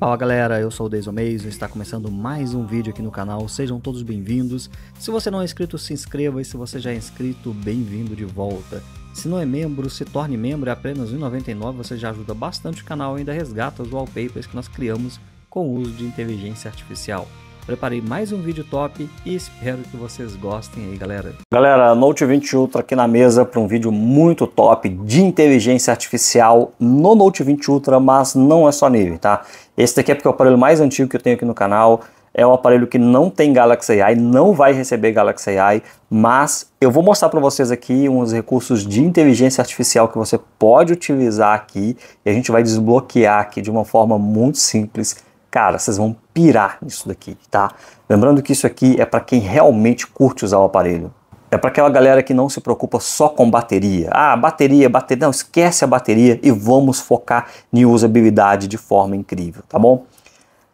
Fala galera, eu sou o Deison e está começando mais um vídeo aqui no canal, sejam todos bem-vindos. Se você não é inscrito, se inscreva e se você já é inscrito, bem-vindo de volta. Se não é membro, se torne membro, é apenas R$ 1,99, você já ajuda bastante o canal e ainda resgata os wallpapers que nós criamos com o uso de inteligência artificial. Preparei mais um vídeo top e espero que vocês gostem aí, galera. Galera, Note 20 Ultra tá aqui na mesa para um vídeo muito top de inteligência artificial no Note 20 Ultra, mas não é só nele, tá? Esse daqui é porque é o aparelho mais antigo que eu tenho aqui no canal. É um aparelho que não tem Galaxy AI, não vai receber Galaxy AI, mas eu vou mostrar para vocês aqui uns recursos de inteligência artificial que você pode utilizar aqui e a gente vai desbloquear aqui de uma forma muito simples Cara, vocês vão pirar nisso daqui, tá? Lembrando que isso aqui é para quem realmente curte usar o aparelho. É para aquela galera que não se preocupa só com bateria. Ah, bateria, bateria. Não, esquece a bateria e vamos focar em usabilidade de forma incrível, tá bom?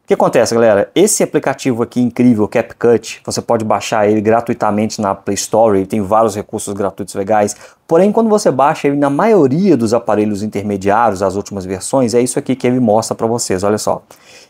O que acontece, galera? Esse aplicativo aqui incrível, CapCut, você pode baixar ele gratuitamente na Play Store, ele tem vários recursos gratuitos legais. Porém, quando você baixa ele na maioria dos aparelhos intermediários, as últimas versões, é isso aqui que ele mostra para vocês, olha só.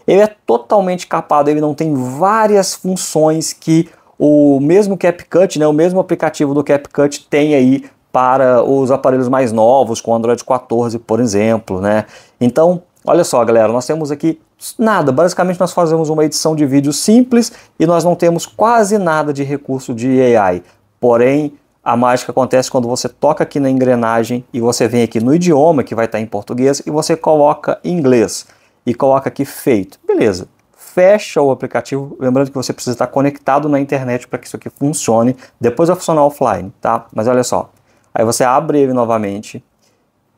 Ele é totalmente capado, ele não tem várias funções que o mesmo CapCut, né, o mesmo aplicativo do CapCut tem aí para os aparelhos mais novos, com Android 14, por exemplo, né? Então, olha só, galera, nós temos aqui Nada, basicamente nós fazemos uma edição de vídeo simples e nós não temos quase nada de recurso de AI. Porém, a mágica acontece quando você toca aqui na engrenagem e você vem aqui no idioma que vai estar em português e você coloca em inglês e coloca aqui feito. Beleza. Fecha o aplicativo, lembrando que você precisa estar conectado na internet para que isso aqui funcione. Depois vai funcionar offline, tá? Mas olha só. Aí você abre ele novamente,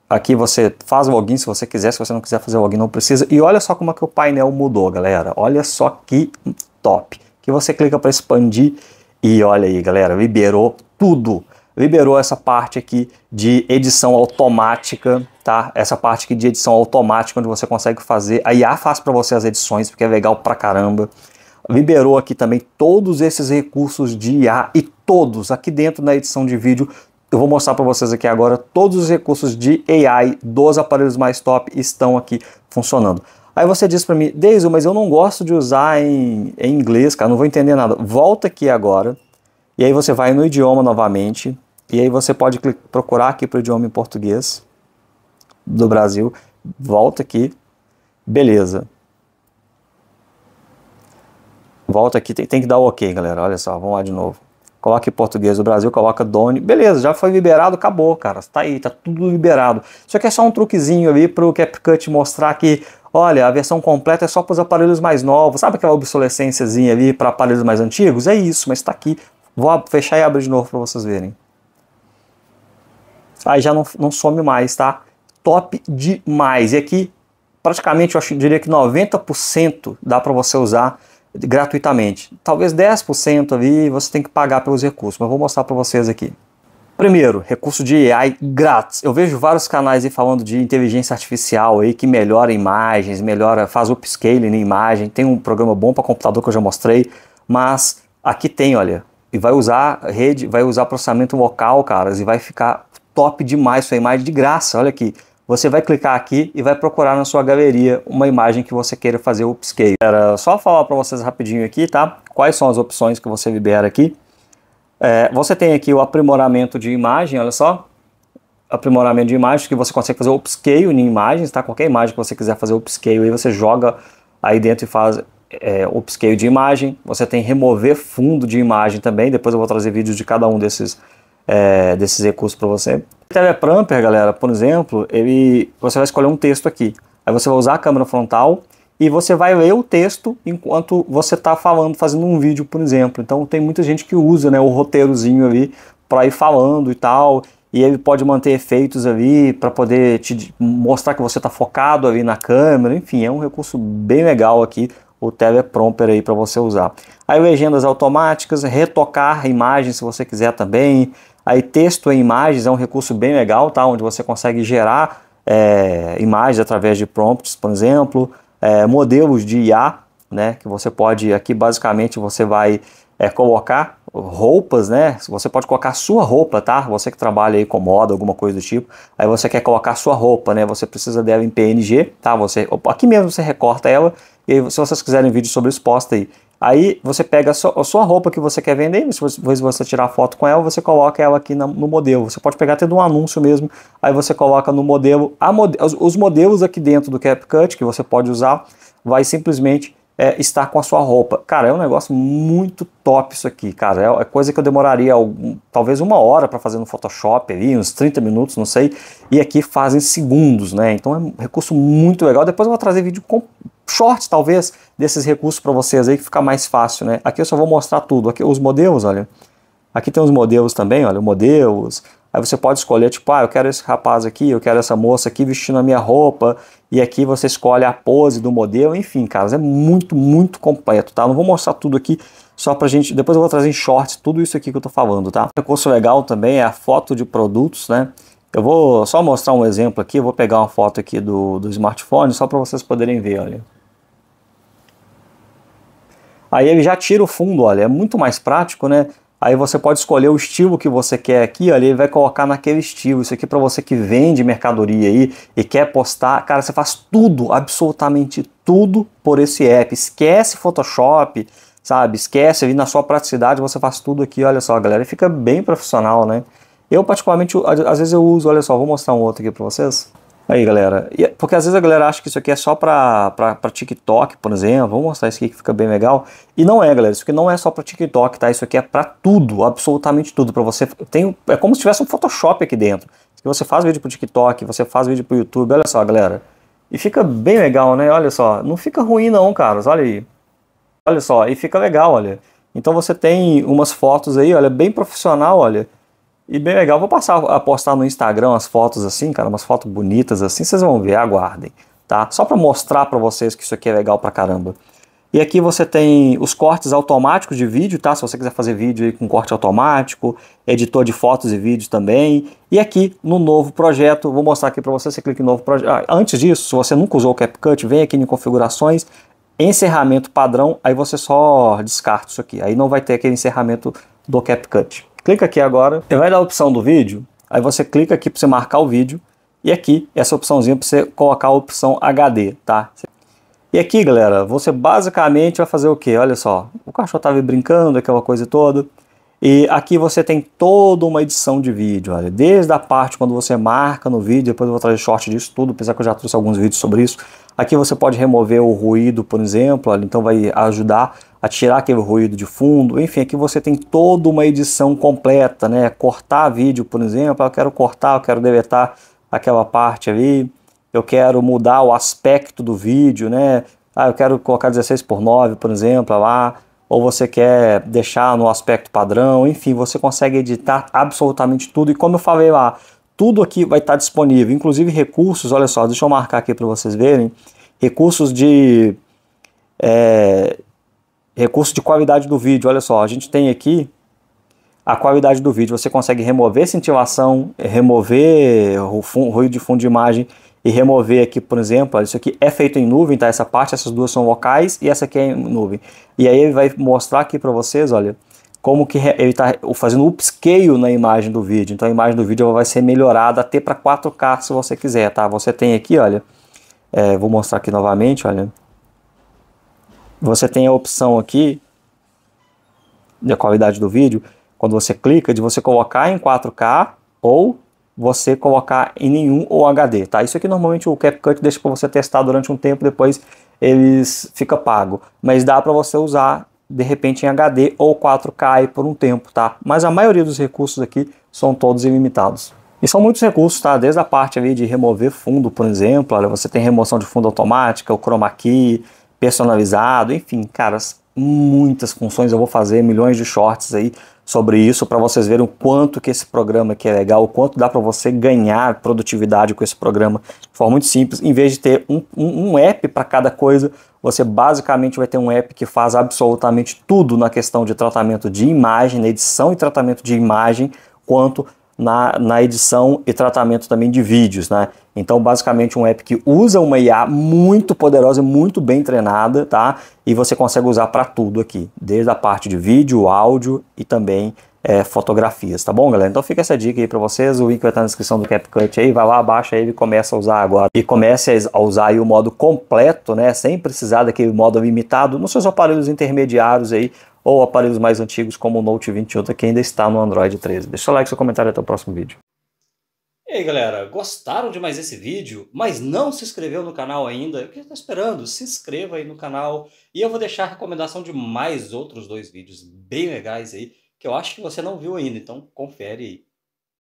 Aqui você faz o login se você quiser, se você não quiser fazer o login não precisa. E olha só como é que o painel mudou, galera. Olha só que top. Que você clica para expandir e olha aí, galera, liberou tudo. Liberou essa parte aqui de edição automática, tá? Essa parte aqui de edição automática onde você consegue fazer. A IA faz para você as edições, porque é legal pra caramba liberou aqui também todos esses recursos de IA e todos aqui dentro na edição de vídeo, eu vou mostrar para vocês aqui agora todos os recursos de AI dos aparelhos mais top estão aqui funcionando. Aí você diz para mim, Deiso, mas eu não gosto de usar em, em inglês, cara, não vou entender nada. Volta aqui agora, e aí você vai no idioma novamente, e aí você pode procurar aqui para o idioma em português do Brasil. Volta aqui, beleza. Volta aqui, tem, tem que dar o ok, galera, olha só, vamos lá de novo coloca português do Brasil, coloca Doni, beleza, já foi liberado, acabou, cara, tá aí, tá tudo liberado. Isso aqui é só um truquezinho ali pro CapCut mostrar que, olha, a versão completa é só para os aparelhos mais novos, sabe aquela obsolescênciazinha ali para aparelhos mais antigos? É isso, mas tá aqui. Vou fechar e abrir de novo para vocês verem. Aí já não, não some mais, tá? Top demais. E aqui, praticamente, eu diria que 90% dá para você usar gratuitamente. Talvez 10% ali você tem que pagar pelos recursos, mas vou mostrar para vocês aqui. Primeiro, recurso de AI grátis. Eu vejo vários canais aí falando de inteligência artificial aí que melhora imagens, melhora, faz upscaling na imagem. Tem um programa bom para computador que eu já mostrei, mas aqui tem, olha, e vai usar rede, vai usar processamento local, caras, e vai ficar top demais sua imagem de graça. Olha aqui, você vai clicar aqui e vai procurar na sua galeria uma imagem que você queira fazer o upscale. Era só falar para vocês rapidinho aqui, tá? Quais são as opções que você libera aqui. É, você tem aqui o aprimoramento de imagem, olha só. Aprimoramento de imagem, que você consegue fazer upscale em imagens, tá? Qualquer imagem que você quiser fazer upscale, aí você joga aí dentro e faz é, upscale de imagem. Você tem remover fundo de imagem também, depois eu vou trazer vídeos de cada um desses, é, desses recursos para você. Teleprompter, galera, por exemplo, ele, você vai escolher um texto aqui. Aí você vai usar a câmera frontal e você vai ler o texto enquanto você está falando, fazendo um vídeo, por exemplo. Então tem muita gente que usa né, o roteirozinho ali para ir falando e tal. E ele pode manter efeitos ali para poder te mostrar que você está focado ali na câmera. Enfim, é um recurso bem legal aqui o teleprompter aí para você usar. Aí legendas automáticas, retocar a imagem se você quiser também, Aí texto e imagens é um recurso bem legal, tá? Onde você consegue gerar é, imagens através de prompts, por exemplo, é, modelos de IA, né? Que você pode aqui basicamente você vai é, colocar roupas, né? Você pode colocar sua roupa, tá? Você que trabalha aí com moda, alguma coisa do tipo. Aí você quer colocar sua roupa, né? Você precisa dela em PNG, tá? Você aqui mesmo você recorta ela. E se vocês quiserem vídeo sobre isso, posta aí. Aí você pega a sua, a sua roupa que você quer vender, se você, você tirar foto com ela, você coloca ela aqui no modelo. Você pode pegar até de um anúncio mesmo, aí você coloca no modelo. Mode, os, os, modelos aqui dentro do CapCut que você pode usar, vai simplesmente é, estar com a sua roupa. Cara, é um negócio muito top isso aqui, cara. É, é coisa que eu demoraria algum, talvez uma hora para fazer no Photoshop ali, uns 30 minutos, não sei. E aqui fazem segundos, né? Então é um recurso muito legal. Depois eu vou trazer vídeo completo short, talvez, desses recursos para vocês aí, que fica mais fácil, né? Aqui eu só vou mostrar tudo. Aqui os modelos, olha. Aqui tem os modelos também, olha, modelos. Aí você pode escolher, tipo, ah, eu quero esse rapaz aqui, eu quero essa moça aqui vestindo a minha roupa. E aqui você escolhe a pose do modelo. Enfim, cara, é muito, muito completo, tá? Não vou mostrar tudo aqui, só pra gente... Depois eu vou trazer em shorts tudo isso aqui que eu tô falando, tá? Um recurso legal também é a foto de produtos, né? Eu vou só mostrar um exemplo aqui, eu vou pegar uma foto aqui do, do smartphone só para vocês poderem ver, olha. Aí ele já tira o fundo, olha, é muito mais prático, né? Aí você pode escolher o estilo que você quer aqui, olha, ele vai colocar naquele estilo. Isso aqui para você que vende mercadoria aí e quer postar, cara, você faz tudo, absolutamente tudo por esse app. Esquece Photoshop, sabe? Esquece ali na sua praticidade, você faz tudo aqui, olha só, galera, fica bem profissional, né? Eu particularmente, às vezes eu uso, olha só, vou mostrar um outro aqui para vocês. Aí, galera. É, porque às vezes a galera acha que isso aqui é só pra, TikTok, por exemplo. Vou mostrar isso aqui que fica bem legal. E não é, galera. Isso aqui não é só pra TikTok, tá? Isso aqui é pra tudo, absolutamente tudo. Pra você. Tem, é como se tivesse um Photoshop aqui dentro. Você faz vídeo pro TikTok, você faz vídeo pro YouTube. Olha só, galera. E fica bem legal, né? Olha só. Não fica ruim, não, caras. Olha aí. Olha só. E fica legal, olha. Então você tem umas fotos aí, olha, bem profissional, olha. E bem legal, vou passar a postar no Instagram as fotos assim, cara, umas fotos bonitas assim, vocês vão ver, aguardem, tá? Só para mostrar para vocês que isso aqui é legal pra caramba. E aqui você tem os cortes automáticos de vídeo, tá? Se você quiser fazer vídeo com corte automático, editor de fotos e vídeos também. E aqui no novo projeto, vou mostrar aqui para você, você clica em novo projeto. Ah, antes disso, se você nunca usou o CapCut, vem aqui em configurações, encerramento padrão, aí você só descarta isso aqui. Aí não vai ter aquele encerramento do CapCut clica aqui agora, vai dar a opção do vídeo, aí você clica aqui para você marcar o vídeo, e aqui essa opçãozinha para você colocar a opção HD, tá? E aqui, galera, você basicamente vai fazer o que? Olha só, o cachorro estava brincando, aquela coisa toda, e aqui você tem toda uma edição de vídeo, olha, desde a parte quando você marca no vídeo, depois eu vou trazer short disso tudo, apesar que eu já trouxe alguns vídeos sobre isso, Aqui você pode remover o ruído, por exemplo, então vai ajudar a tirar aquele ruído de fundo. Enfim, aqui você tem toda uma edição completa, né? Cortar vídeo, por exemplo, ah, eu quero cortar, eu quero deletar aquela parte ali, eu quero mudar o aspecto do vídeo, né? Ah, eu quero colocar 16 por 9, por exemplo, lá, ou você quer deixar no aspecto padrão, enfim, você consegue editar absolutamente tudo. E como eu falei lá, tudo aqui vai estar tá disponível, inclusive recursos, olha só, deixa eu marcar aqui para vocês verem, recursos de é, recurso de qualidade do vídeo, olha só, a gente tem aqui a qualidade do vídeo, você consegue remover cintilação, remover ruído de fundo de imagem e remover aqui, por exemplo, isso aqui é feito em nuvem, tá? Essa parte, essas duas são locais e essa aqui é em nuvem. E aí ele vai mostrar aqui para vocês, olha, como que ele está fazendo upscale na imagem do vídeo. Então a imagem do vídeo vai ser melhorada até para 4K se você quiser, tá? Você tem aqui, olha, é, vou mostrar aqui novamente, olha. Você tem a opção aqui da qualidade do vídeo, quando você clica, de você colocar em 4K ou você colocar em nenhum ou HD, tá? Isso aqui normalmente o CapCut deixa para você testar durante um tempo, depois eles fica pago, mas dá para você usar de repente em HD ou 4K por um tempo, tá? Mas a maioria dos recursos aqui são todos ilimitados. E são muitos recursos, tá? Desde a parte ali de remover fundo, por exemplo, olha, você tem remoção de fundo automática, o chroma key, personalizado, enfim, caras, muitas funções, eu vou fazer milhões de shorts aí sobre isso para vocês verem o quanto que esse programa aqui é legal, o quanto dá para você ganhar produtividade com esse programa de forma muito simples. Em vez de ter um, um, um app para cada coisa, você basicamente vai ter um app que faz absolutamente tudo na questão de tratamento de imagem, edição e tratamento de imagem, quanto na, na edição e tratamento também de vídeos, né? Então, basicamente, um app que usa uma IA muito poderosa, e muito bem treinada, tá? E você consegue usar para tudo aqui, desde a parte de vídeo, áudio e também é, fotografias, tá bom, galera? Então fica essa dica aí para vocês, o link vai estar na descrição do CapCut aí, vai lá, baixa aí e começa a usar agora. E comece a usar aí o modo completo, né, sem precisar daquele modo limitado, nos seus aparelhos intermediários aí, ou aparelhos mais antigos como o Note 28 que ainda está no Android 13. Deixa o like, seu comentário até o próximo vídeo. E aí galera, gostaram de mais esse vídeo, mas não se inscreveu no canal ainda? O que está esperando? Se inscreva aí no canal e eu vou deixar a recomendação de mais outros dois vídeos bem legais aí que eu acho que você não viu ainda, então confere aí.